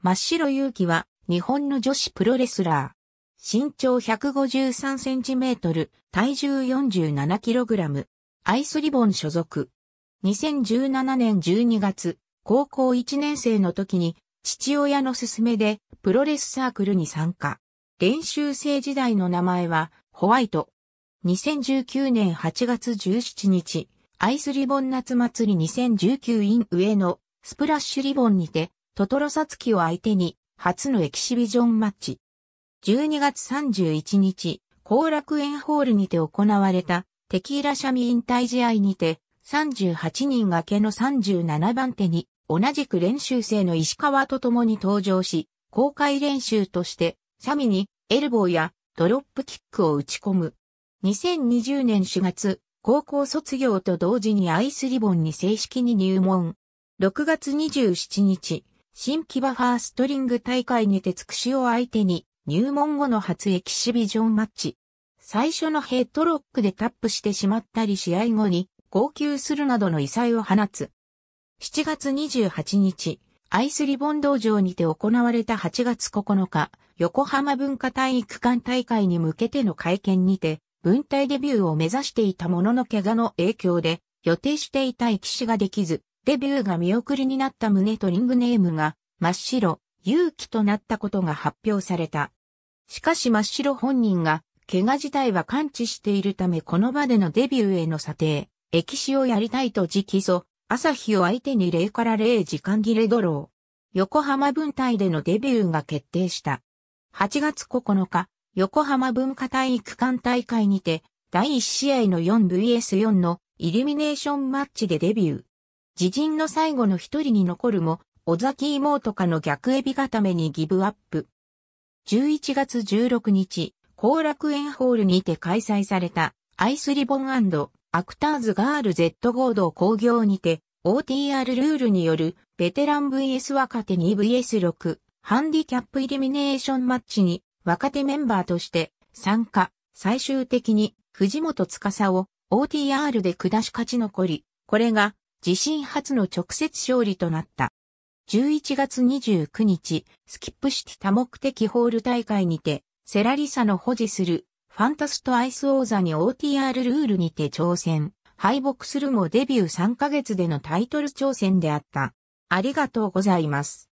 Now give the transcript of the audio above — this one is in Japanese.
真っ白勇気は日本の女子プロレスラー。身長153センチメートル、体重47キログラム。アイスリボン所属。2017年12月、高校1年生の時に父親の勧めでプロレスサークルに参加。練習生時代の名前はホワイト。2019年8月17日、アイスリボン夏祭り2019 in 上のスプラッシュリボンにてトトロサツキを相手に、初のエキシビジョンマッチ。12月31日、後楽園ホールにて行われた、テキーラシャミ引退試合にて、38人がけの37番手に、同じく練習生の石川と共に登場し、公開練習として、シャミにエルボーやドロップキックを打ち込む。2020年4月、高校卒業と同時にアイスリボンに正式に入門。6月27日、新木場ファーストリング大会にてつくしを相手に入門後の初エキシビジョンマッチ。最初のヘッドロックでタップしてしまったり試合後に号泣するなどの異彩を放つ。7月28日、アイスリボン道場にて行われた8月9日、横浜文化体育館大会に向けての会見にて、文体デビューを目指していたものの怪我の影響で、予定していた駅士ができず、デビューが見送りになった胸とリングネームが真っ白、勇気となったことが発表された。しかし真っ白本人が、怪我自体は感知しているためこの場でのデビューへの査定、歴史をやりたいと直訴、朝日を相手に0から0時間切れドロー。横浜分隊でのデビューが決定した。8月9日、横浜文化体育館大会にて、第1試合の 4vs4 のイルミネーションマッチでデビュー。自陣の最後の一人に残るも、尾崎妹かの逆エビ固めにギブアップ。11月16日、後楽園ホールにて開催された、アイスリボンアクターズガール Z 合同工業にて、OTR ルールによる、ベテラン VS 若手 2VS6、ハンディキャップイルミネーションマッチに、若手メンバーとして、参加、最終的に、藤本司を、OTR で下し勝ち残り、これが、自身初の直接勝利となった。11月29日、スキップシティ多目的ホール大会にて、セラリサの保持するファンタストアイス王座に OTR ルールにて挑戦。敗北するもデビュー3ヶ月でのタイトル挑戦であった。ありがとうございます。